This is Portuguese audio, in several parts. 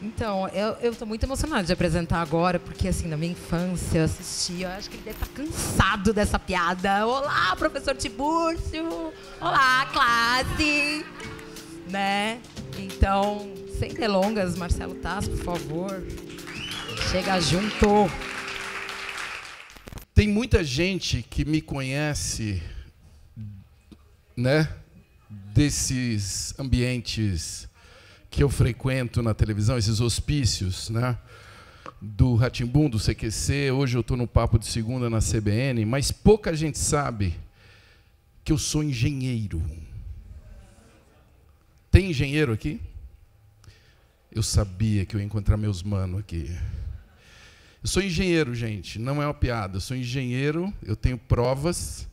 Então, eu estou muito emocionada de apresentar agora, porque assim, na minha infância eu assisti, eu acho que ele deve estar tá cansado dessa piada. Olá, professor Tibúrcio! Olá, classe! Né? Então, sem delongas, Marcelo Taz, por favor. Chega junto! Tem muita gente que me conhece, né? Desses ambientes que eu frequento na televisão, esses hospícios, né? do Ratimbum, do CQC, hoje eu estou no papo de segunda na CBN, mas pouca gente sabe que eu sou engenheiro. Tem engenheiro aqui? Eu sabia que eu ia encontrar meus manos aqui. Eu sou engenheiro, gente, não é uma piada. Eu sou engenheiro, eu tenho provas.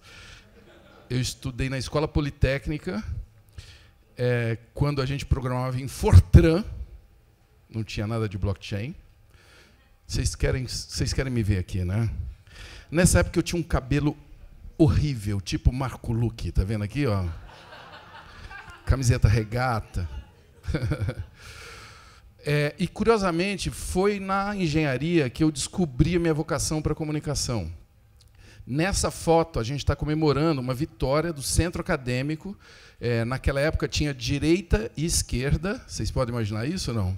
Eu estudei na Escola Politécnica, é, quando a gente programava em Fortran, não tinha nada de blockchain. Vocês querem, vocês querem me ver aqui, né? Nessa época eu tinha um cabelo horrível, tipo Marco Luque, tá vendo aqui, ó? Camiseta regata. é, e curiosamente foi na engenharia que eu descobri a minha vocação para comunicação. Nessa foto a gente está comemorando uma vitória do centro acadêmico é, naquela época tinha direita e esquerda, vocês podem imaginar isso ou não?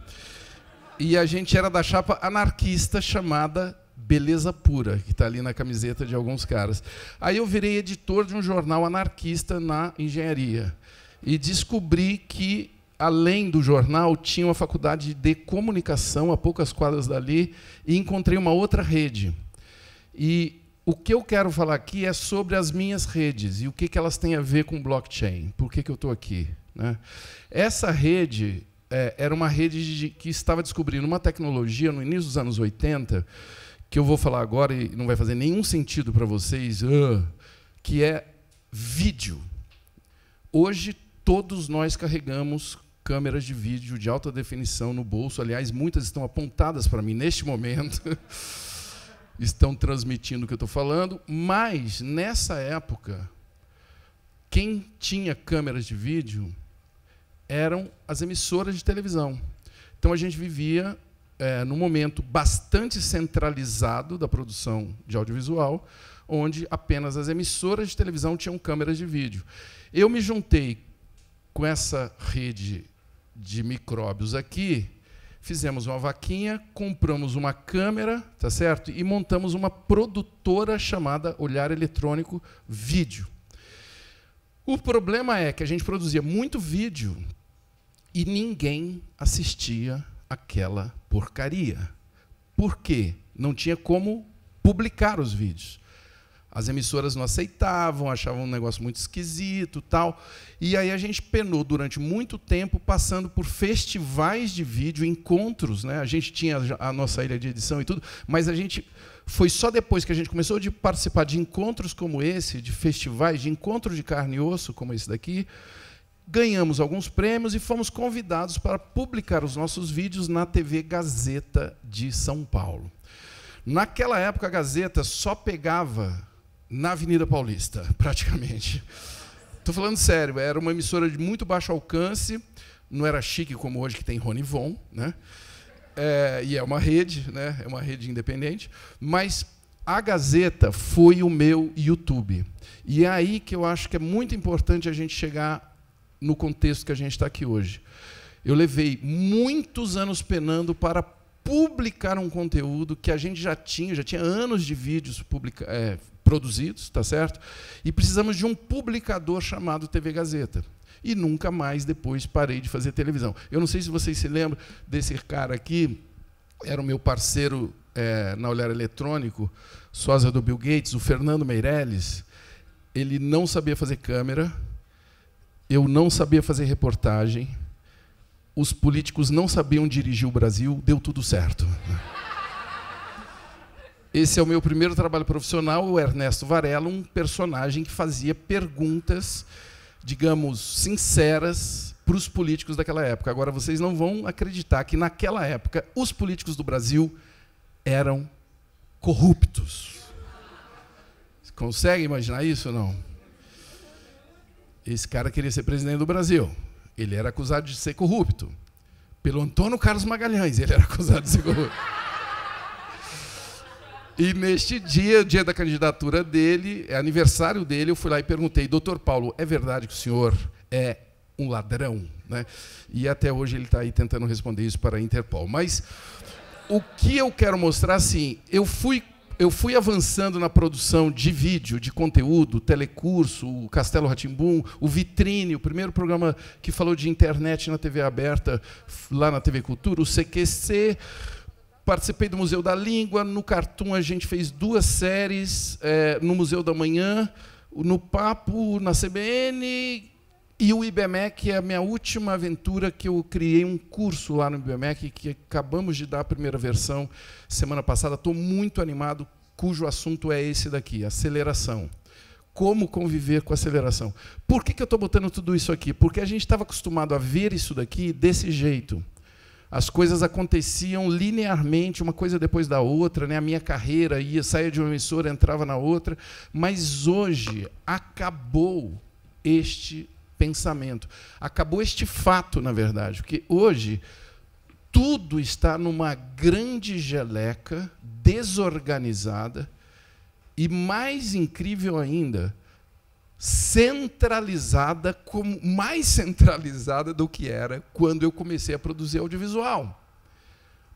E a gente era da chapa anarquista chamada Beleza Pura, que está ali na camiseta de alguns caras. Aí eu virei editor de um jornal anarquista na engenharia e descobri que além do jornal, tinha uma faculdade de comunicação a poucas quadras dali e encontrei uma outra rede. E o que eu quero falar aqui é sobre as minhas redes e o que, que elas têm a ver com blockchain. Por que, que eu estou aqui? Né? Essa rede é, era uma rede de, que estava descobrindo uma tecnologia no início dos anos 80, que eu vou falar agora e não vai fazer nenhum sentido para vocês, uh, que é vídeo. Hoje, todos nós carregamos câmeras de vídeo de alta definição no bolso. Aliás, muitas estão apontadas para mim neste momento. estão transmitindo o que eu estou falando, mas nessa época, quem tinha câmeras de vídeo eram as emissoras de televisão. Então a gente vivia é, num momento bastante centralizado da produção de audiovisual, onde apenas as emissoras de televisão tinham câmeras de vídeo. Eu me juntei com essa rede de micróbios aqui fizemos uma vaquinha, compramos uma câmera, tá certo? E montamos uma produtora chamada Olhar Eletrônico Vídeo. O problema é que a gente produzia muito vídeo e ninguém assistia aquela porcaria. Por quê? Não tinha como publicar os vídeos. As emissoras não aceitavam, achavam um negócio muito esquisito, tal. E aí a gente penou durante muito tempo passando por festivais de vídeo, encontros, né? A gente tinha a nossa ilha de edição e tudo, mas a gente foi só depois que a gente começou de participar de encontros como esse, de festivais, de encontros de carne e osso como esse daqui, ganhamos alguns prêmios e fomos convidados para publicar os nossos vídeos na TV Gazeta de São Paulo. Naquela época a Gazeta só pegava na Avenida Paulista, praticamente. Estou falando sério, era uma emissora de muito baixo alcance, não era chique como hoje que tem Rony Von, né? É, e é uma rede, né? É uma rede independente, mas a Gazeta foi o meu YouTube. E é aí que eu acho que é muito importante a gente chegar no contexto que a gente está aqui hoje. Eu levei muitos anos penando para publicar um conteúdo que a gente já tinha, já tinha anos de vídeos publica é, produzidos, tá certo? E precisamos de um publicador chamado TV Gazeta. E nunca mais depois parei de fazer televisão. Eu não sei se vocês se lembram desse cara aqui, era o meu parceiro é, na Olhar Eletrônico, sósia do Bill Gates, o Fernando Meirelles. Ele não sabia fazer câmera, eu não sabia fazer reportagem, os políticos não sabiam dirigir o Brasil, deu tudo certo. Esse é o meu primeiro trabalho profissional, o Ernesto Varela, um personagem que fazia perguntas, digamos, sinceras para os políticos daquela época. Agora, vocês não vão acreditar que, naquela época, os políticos do Brasil eram corruptos. consegue imaginar isso ou não? Esse cara queria ser presidente do Brasil. Ele era acusado de ser corrupto. Pelo Antônio Carlos Magalhães, ele era acusado de ser corrupto. E neste dia, dia da candidatura dele, é aniversário dele, eu fui lá e perguntei, doutor Paulo, é verdade que o senhor é um ladrão? Né? E até hoje ele está aí tentando responder isso para a Interpol. Mas o que eu quero mostrar, assim, eu fui eu fui avançando na produção de vídeo, de conteúdo, telecurso, o Castelo Ratimbum, o Vitrine, o primeiro programa que falou de internet na TV aberta, lá na TV Cultura, o CQC, participei do Museu da Língua, no Cartoon a gente fez duas séries, é, no Museu da Manhã, no Papo, na CBN, e o IBMEC é a minha última aventura que eu criei um curso lá no IBMEC, que acabamos de dar a primeira versão semana passada. Estou muito animado, cujo assunto é esse daqui, aceleração. Como conviver com aceleração. Por que, que eu estou botando tudo isso aqui? Porque a gente estava acostumado a ver isso daqui desse jeito as coisas aconteciam linearmente, uma coisa depois da outra, né? a minha carreira ia, saía de uma emissora, entrava na outra, mas hoje acabou este pensamento, acabou este fato, na verdade, porque hoje tudo está numa grande geleca desorganizada e, mais incrível ainda, centralizada, como, mais centralizada do que era quando eu comecei a produzir audiovisual.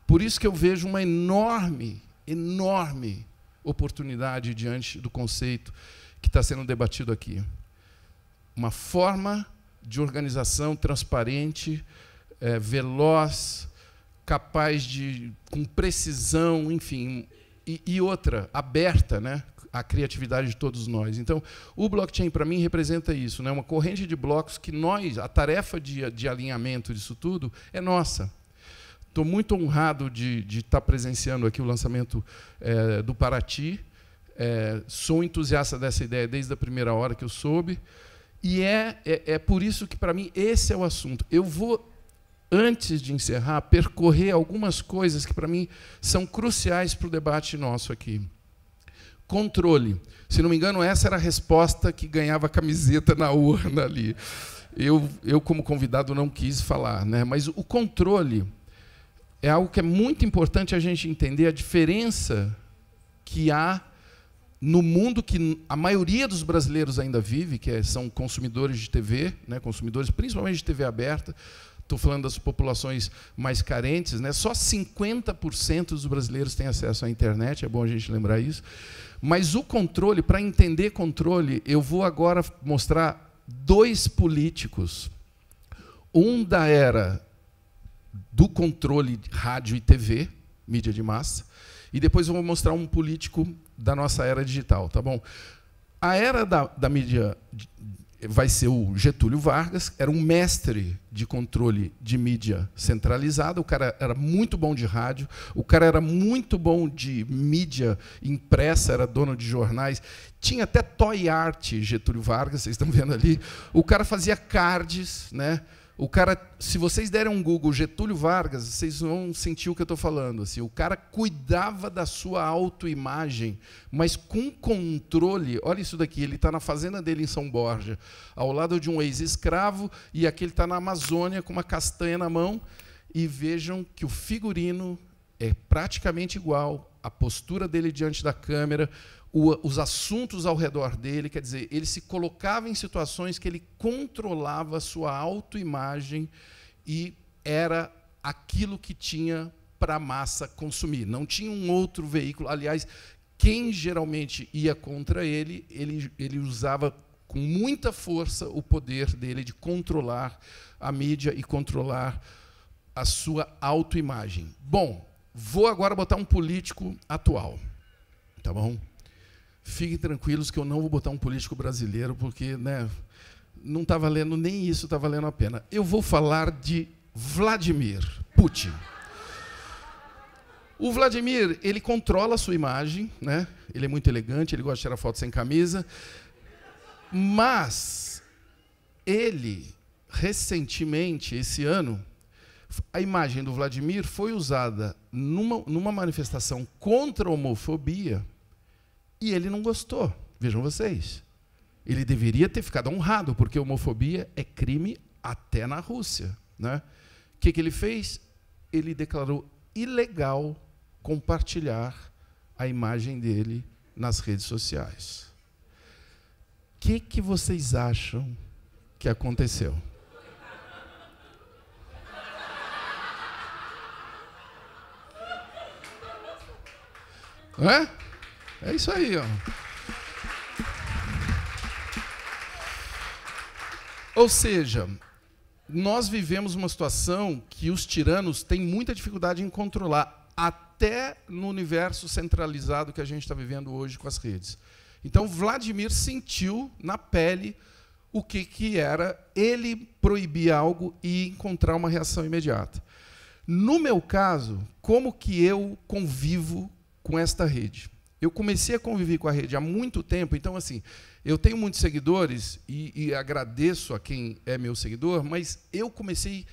Por isso que eu vejo uma enorme, enorme oportunidade diante do conceito que está sendo debatido aqui. Uma forma de organização transparente, é, veloz, capaz de, com precisão, enfim, e, e outra, aberta, né? a criatividade de todos nós. Então, o blockchain para mim representa isso, né? Uma corrente de blocos que nós, a tarefa de, de alinhamento disso tudo é nossa. Estou muito honrado de estar tá presenciando aqui o lançamento é, do Paraty. É, sou entusiasta dessa ideia desde a primeira hora que eu soube. E é, é, é por isso que, para mim, esse é o assunto. Eu vou antes de encerrar, percorrer algumas coisas que, para mim, são cruciais para o debate nosso aqui controle. Se não me engano, essa era a resposta que ganhava camiseta na urna ali. Eu, eu como convidado, não quis falar, né? mas o controle é algo que é muito importante a gente entender a diferença que há no mundo que a maioria dos brasileiros ainda vive, que é, são consumidores de TV, né, consumidores principalmente de TV aberta, estou falando das populações mais carentes, né? só 50% dos brasileiros têm acesso à internet, é bom a gente lembrar isso. Mas o controle, para entender controle, eu vou agora mostrar dois políticos. Um da era do controle rádio e TV, mídia de massa, e depois eu vou mostrar um político da nossa era digital, tá bom? A era da, da mídia vai ser o Getúlio Vargas, era um mestre de controle de mídia centralizada, o cara era muito bom de rádio, o cara era muito bom de mídia impressa, era dono de jornais, tinha até toy art Getúlio Vargas, vocês estão vendo ali, o cara fazia cards, né? O cara, se vocês derem um Google Getúlio Vargas, vocês vão sentir o que eu estou falando. Assim, o cara cuidava da sua autoimagem, mas com controle. Olha isso daqui, ele está na fazenda dele em São Borja, ao lado de um ex-escravo, e aqui ele está na Amazônia com uma castanha na mão. E vejam que o figurino é praticamente igual, a postura dele diante da câmera, o, os assuntos ao redor dele, quer dizer, ele se colocava em situações que ele controlava sua autoimagem e era aquilo que tinha para a massa consumir. Não tinha um outro veículo. Aliás, quem geralmente ia contra ele, ele, ele usava com muita força o poder dele de controlar a mídia e controlar a sua autoimagem. Bom, vou agora botar um político atual. Tá bom? fiquem tranquilos que eu não vou botar um político brasileiro, porque né, não está valendo nem isso, está valendo a pena. Eu vou falar de Vladimir Putin. O Vladimir, ele controla a sua imagem, né? ele é muito elegante, ele gosta de tirar foto sem camisa, mas ele, recentemente, esse ano, a imagem do Vladimir foi usada numa, numa manifestação contra a homofobia e ele não gostou. Vejam vocês. Ele deveria ter ficado honrado, porque homofobia é crime até na Rússia. Né? O que, que ele fez? Ele declarou ilegal compartilhar a imagem dele nas redes sociais. O que, que vocês acham que aconteceu? Hã? É isso aí, ó. Ou seja, nós vivemos uma situação que os tiranos têm muita dificuldade em controlar, até no universo centralizado que a gente está vivendo hoje com as redes. Então, Vladimir sentiu na pele o que, que era ele proibir algo e encontrar uma reação imediata. No meu caso, como que eu convivo com esta rede? Eu comecei a conviver com a rede há muito tempo, então, assim, eu tenho muitos seguidores e, e agradeço a quem é meu seguidor, mas eu comecei.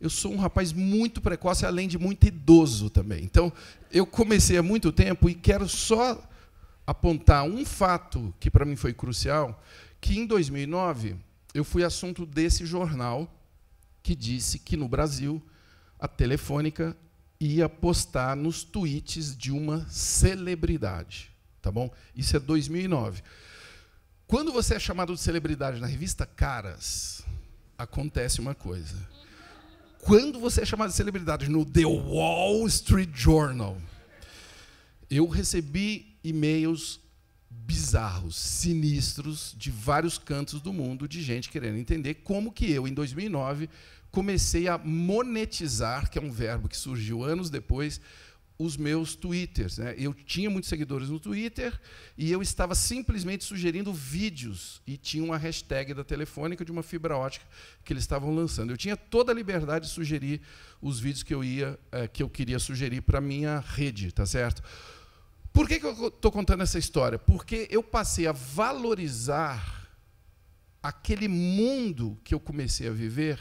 Eu sou um rapaz muito precoce, além de muito idoso também. Então, eu comecei há muito tempo e quero só apontar um fato que para mim foi crucial, que em 2009 eu fui assunto desse jornal que disse que no Brasil a telefônica ia postar nos tweets de uma celebridade, tá bom? Isso é 2009. Quando você é chamado de celebridade na revista Caras, acontece uma coisa. Quando você é chamado de celebridade no The Wall Street Journal, eu recebi e-mails bizarros, sinistros, de vários cantos do mundo, de gente querendo entender como que eu, em 2009, comecei a monetizar, que é um verbo que surgiu anos depois, os meus twitters. Né? Eu tinha muitos seguidores no Twitter e eu estava simplesmente sugerindo vídeos e tinha uma hashtag da telefônica de uma fibra ótica que eles estavam lançando. Eu tinha toda a liberdade de sugerir os vídeos que eu ia, eh, que eu queria sugerir para minha rede, tá certo? Por que, que eu estou contando essa história? Porque eu passei a valorizar aquele mundo que eu comecei a viver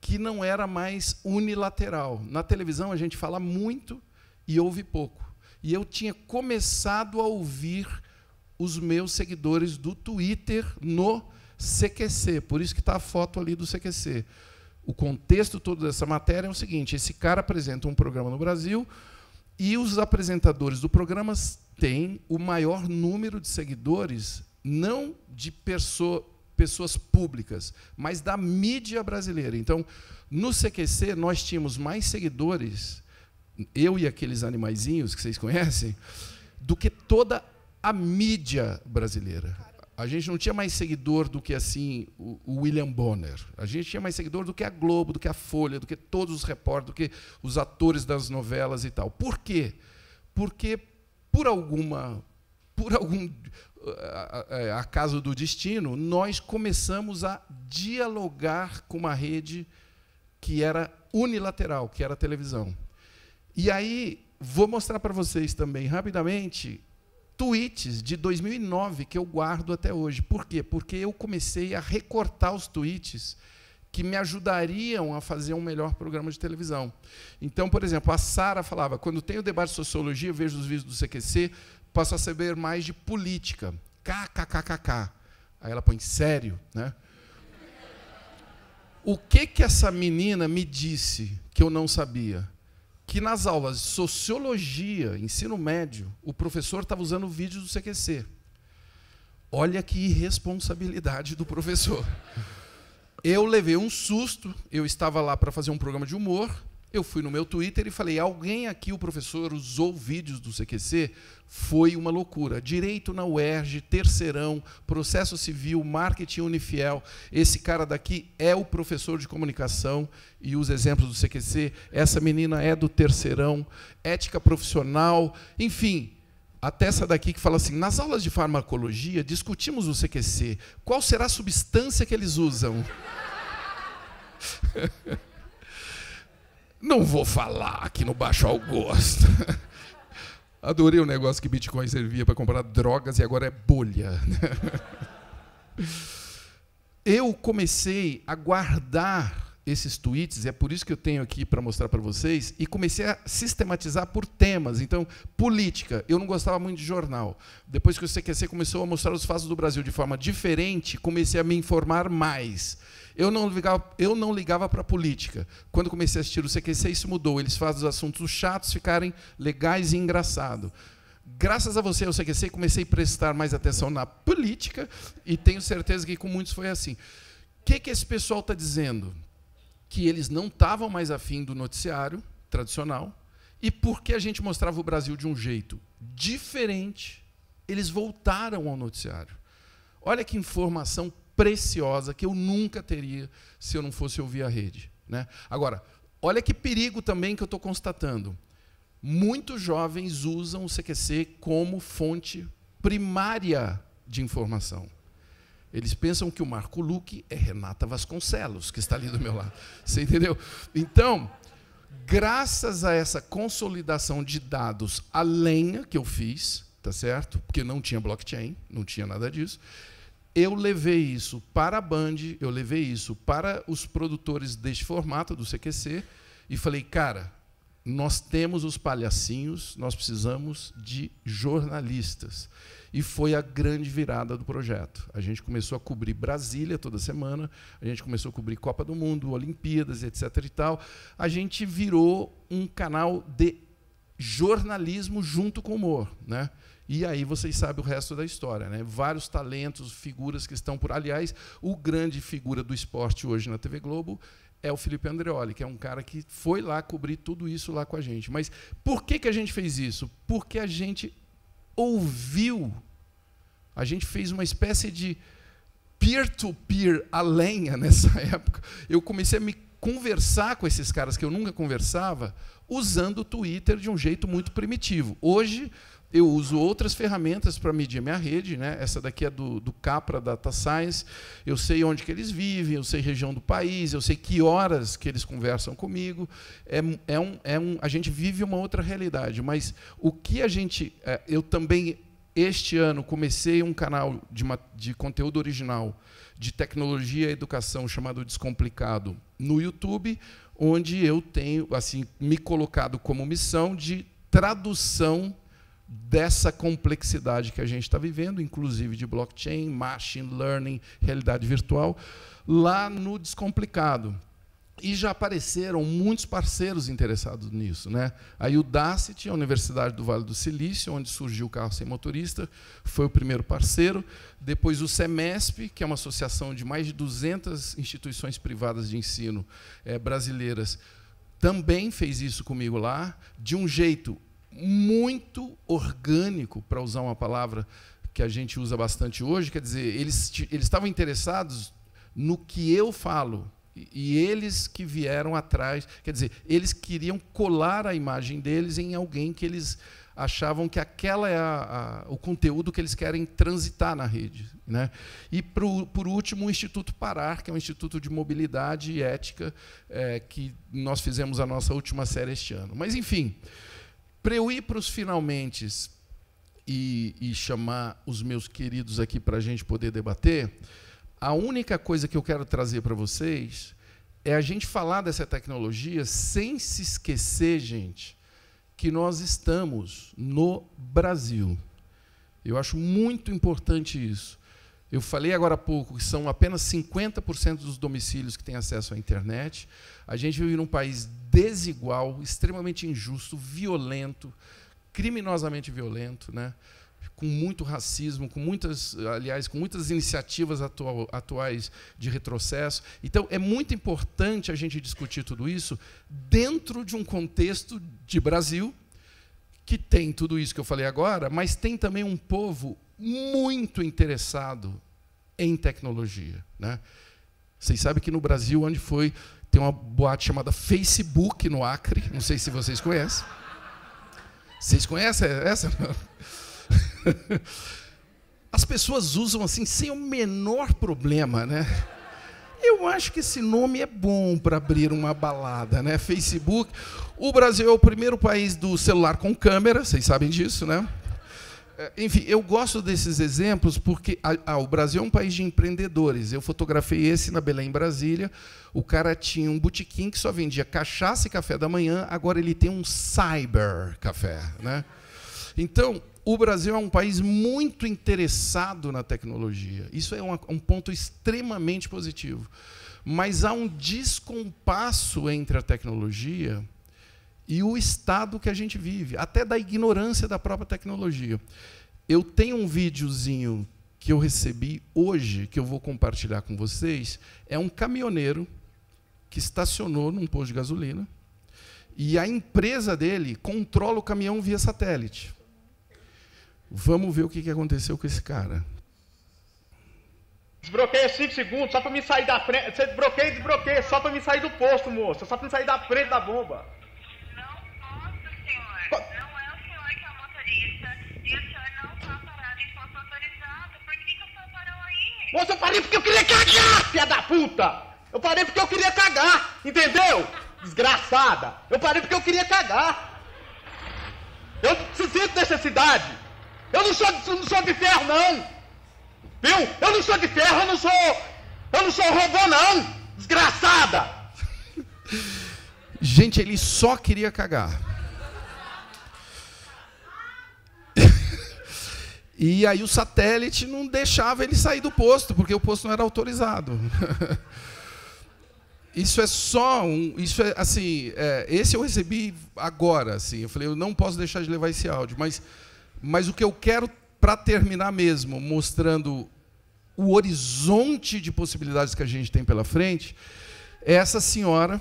que não era mais unilateral. Na televisão a gente fala muito e ouve pouco. E eu tinha começado a ouvir os meus seguidores do Twitter no CQC, por isso que está a foto ali do CQC. O contexto todo dessa matéria é o seguinte: esse cara apresenta um programa no Brasil e os apresentadores do programa têm o maior número de seguidores, não de pessoa, pessoas públicas, mas da mídia brasileira. Então, no CQC, nós tínhamos mais seguidores, eu e aqueles animaizinhos que vocês conhecem, do que toda a mídia brasileira. A gente não tinha mais seguidor do que assim o William Bonner. A gente tinha mais seguidor do que a Globo, do que a Folha, do que todos os repórteres, do que os atores das novelas e tal. Por quê? Porque por alguma por algum a, é, a casa do destino, nós começamos a dialogar com uma rede que era unilateral, que era a televisão. E aí, vou mostrar para vocês também, rapidamente, tweets de 2009 que eu guardo até hoje. Por quê? Porque eu comecei a recortar os tweets que me ajudariam a fazer um melhor programa de televisão. Então, por exemplo, a Sara falava: quando tem o debate de sociologia, vejo os vídeos do CQC, passou a saber mais de política. KKKKK. Aí ela põe, sério, né? O que que essa menina me disse que eu não sabia? Que nas aulas de sociologia, ensino médio, o professor estava usando o vídeo do CQC. Olha que irresponsabilidade do professor. Eu levei um susto, eu estava lá para fazer um programa de humor, eu fui no meu Twitter e falei: alguém aqui, o professor, usou vídeos do CQC? Foi uma loucura. Direito na UERJ, terceirão, processo civil, marketing unifiel. Esse cara daqui é o professor de comunicação e os exemplos do CQC. Essa menina é do terceirão, ética profissional, enfim. Até essa daqui que fala assim: nas aulas de farmacologia, discutimos o CQC. Qual será a substância que eles usam? Não vou falar que no Baixo gosto. Adorei o negócio que Bitcoin servia para comprar drogas e agora é bolha. Eu comecei a guardar esses tweets, é por isso que eu tenho aqui para mostrar para vocês, e comecei a sistematizar por temas. Então, política, eu não gostava muito de jornal. Depois que o CQC começou a mostrar os fatos do Brasil de forma diferente, comecei a me informar mais. Eu não ligava, eu não ligava para política. Quando comecei a assistir o CQC, isso mudou. Eles fazem os assuntos chatos ficarem legais e engraçados graças a você, eu sei que sei, comecei a prestar mais atenção na política e tenho certeza que com muitos foi assim. O que, que esse pessoal está dizendo? que eles não estavam mais afim do noticiário tradicional e porque a gente mostrava o Brasil de um jeito diferente, eles voltaram ao noticiário. Olha que informação preciosa que eu nunca teria se eu não fosse ouvir a rede. Né? Agora, olha que perigo também que eu estou constatando. Muitos jovens usam o CQC como fonte primária de informação. Eles pensam que o Marco Luque é Renata Vasconcelos, que está ali do meu lado. Você entendeu? Então, graças a essa consolidação de dados a lenha que eu fiz, tá certo? Porque não tinha blockchain, não tinha nada disso. Eu levei isso para a Band, eu levei isso para os produtores deste formato do CQC e falei, cara, nós temos os palhacinhos, nós precisamos de jornalistas e foi a grande virada do projeto. A gente começou a cobrir Brasília toda semana, a gente começou a cobrir Copa do Mundo, Olimpíadas, etc. e tal. A gente virou um canal de jornalismo junto com o humor, né? E aí vocês sabem o resto da história, né? Vários talentos, figuras que estão por. Aliás, o grande figura do esporte hoje na TV Globo é o Felipe Andreoli, que é um cara que foi lá cobrir tudo isso lá com a gente. Mas por que, que a gente fez isso? Porque a gente ouviu. A gente fez uma espécie de peer-to-peer -peer a lenha nessa época. Eu comecei a me conversar com esses caras que eu nunca conversava usando o Twitter de um jeito muito primitivo. Hoje, eu uso outras ferramentas para medir a minha rede. Né? Essa daqui é do, do Capra Data Science. Eu sei onde que eles vivem, eu sei região do país, eu sei que horas que eles conversam comigo. É, é um, é um, a gente vive uma outra realidade. Mas o que a gente. É, eu também, este ano, comecei um canal de, uma, de conteúdo original de tecnologia e educação chamado Descomplicado no YouTube, onde eu tenho assim me colocado como missão de tradução dessa complexidade que a gente está vivendo, inclusive de blockchain, machine learning, realidade virtual, lá no Descomplicado. E já apareceram muitos parceiros interessados nisso. Né? A Udacity, a Universidade do Vale do Silício, onde surgiu o carro sem motorista, foi o primeiro parceiro. Depois o Semesp, que é uma associação de mais de 200 instituições privadas de ensino é, brasileiras, também fez isso comigo lá, de um jeito muito orgânico, para usar uma palavra que a gente usa bastante hoje, quer dizer, eles, eles estavam interessados no que eu falo. E, eles que vieram atrás, quer dizer, eles queriam colar a imagem deles em alguém que eles achavam que aquela é a, a, o conteúdo que eles querem transitar na rede. Né? E, pro, por último, o Instituto Parar, que é um instituto de mobilidade e ética, é, que nós fizemos a nossa última série este ano. Mas, enfim, para eu ir para os finalmente e, e chamar os meus queridos aqui para a gente poder debater, a única coisa que eu quero trazer para vocês é a gente falar dessa tecnologia sem se esquecer, gente, que nós estamos no Brasil. Eu acho muito importante isso. Eu falei agora há pouco que são apenas 50% dos domicílios que têm acesso à internet. A gente vive num país desigual, extremamente injusto, violento, criminosamente violento, né? com muito racismo, com muitas, aliás, com muitas iniciativas atual, atuais de retrocesso. Então, é muito importante a gente discutir tudo isso dentro de um contexto de Brasil que tem tudo isso que eu falei agora, mas tem também um povo muito interessado em tecnologia. Né? Vocês sabem que no Brasil, onde foi, tem uma boate chamada Facebook no Acre, não sei se vocês conhecem. Vocês conhecem essa? As pessoas usam assim sem o menor problema, né? Eu acho que esse nome é bom para abrir uma balada, né? Facebook. O Brasil é o primeiro país do celular com câmera, vocês sabem disso, né? É, enfim, eu gosto desses exemplos porque o Brasil é um país de empreendedores. Eu fotografei esse na Belém, Brasília. O cara tinha um botequim que só vendia cachaça e café da manhã, agora ele tem um cyber café. Né? Então, o Brasil é um país muito interessado na tecnologia. Isso é um ponto extremamente positivo. Mas há um descompasso entre a tecnologia e o estado que a gente vive, até da ignorância da própria tecnologia. Eu tenho um videozinho que eu recebi hoje, que eu vou compartilhar com vocês, é um caminhoneiro que estacionou num posto de gasolina e a empresa dele controla o caminhão via satélite. Vamos ver o que aconteceu com esse cara. Desbloqueia 5 segundos só para me sair da frente. Você desbloqueia, desbloqueia, só para me sair do posto, moça. Só para me sair da frente da bomba. Não é o senhor que é o motorista e não está em autorizado. Por que, o senhor parou aí? Moça, eu parei porque eu queria cagar, filha da puta! Eu parei porque eu queria cagar, entendeu? Desgraçada! Eu parei porque eu queria cagar! Eu sinto necessidade! Eu não sou, não sou de ferro, não! Viu? Eu não sou de ferro, eu não sou. Eu não sou robô, não! Desgraçada! Gente, ele só queria cagar. E aí o satélite não deixava ele sair do posto, porque o posto não era autorizado. isso é só um, isso é assim, é, esse eu recebi agora, assim. Eu falei, eu não posso deixar de levar esse áudio, mas mas o que eu quero para terminar mesmo, mostrando o horizonte de possibilidades que a gente tem pela frente, é essa senhora,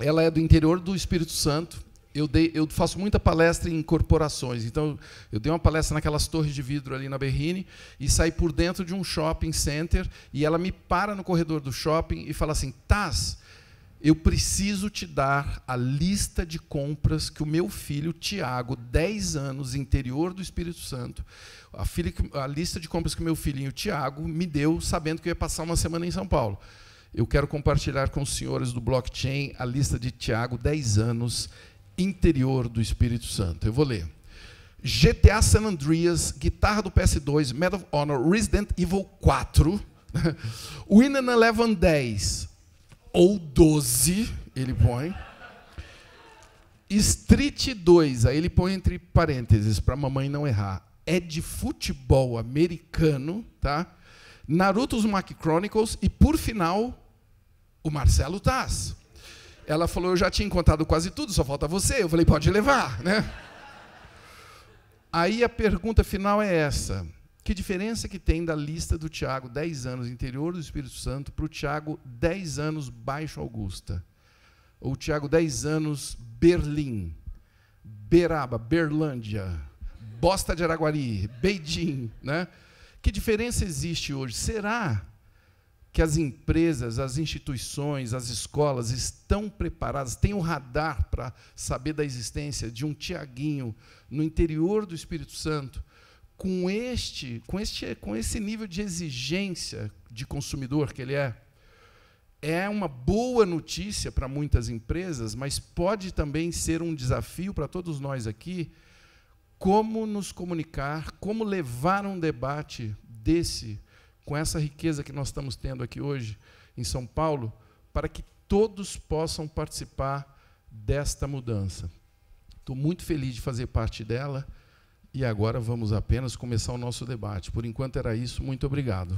ela é do interior do Espírito Santo, eu, dei, eu, faço muita palestra em corporações. Então, eu dei uma palestra naquelas torres de vidro ali na Berrine e saí por dentro de um shopping center e ela me para no corredor do shopping e fala assim: Taz, eu preciso te dar a lista de compras que o meu filho, Tiago, 10 anos, interior do Espírito Santo, a, filha, a lista de compras que o meu filhinho, Tiago, me deu sabendo que eu ia passar uma semana em São Paulo. Eu quero compartilhar com os senhores do blockchain a lista de Tiago, 10 anos, interior do Espírito Santo. Eu vou ler. GTA San Andreas, guitarra do PS2, Medal of Honor, Resident Evil 4, Winning Eleven 10 ou 12, ele põe. Street 2, aí ele põe entre parênteses para mamãe não errar. É de futebol americano, tá? Naruto's Mac Chronicles e por final o Marcelo Taz. Ela falou: Eu já tinha encontrado quase tudo, só falta você. Eu falei: Pode levar, né? Aí a pergunta final é essa: Que diferença que tem da lista do Tiago 10 anos interior do Espírito Santo para o Tiago 10 anos baixo Augusta? Ou Tiago 10 anos Berlim, Beraba, Berlândia, Bosta de Araguari, Beijing, né? Que diferença existe hoje? Será que as empresas, as instituições, as escolas estão preparadas, têm um radar para saber da existência de um Tiaguinho no interior do Espírito Santo, com este, com este, com esse nível de exigência de consumidor que ele é, é uma boa notícia para muitas empresas, mas pode também ser um desafio para todos nós aqui como nos comunicar, como levar um debate desse com essa riqueza que nós estamos tendo aqui hoje em São Paulo, para que todos possam participar desta mudança. Estou muito feliz de fazer parte dela e agora vamos apenas começar o nosso debate. Por enquanto era isso, muito obrigado.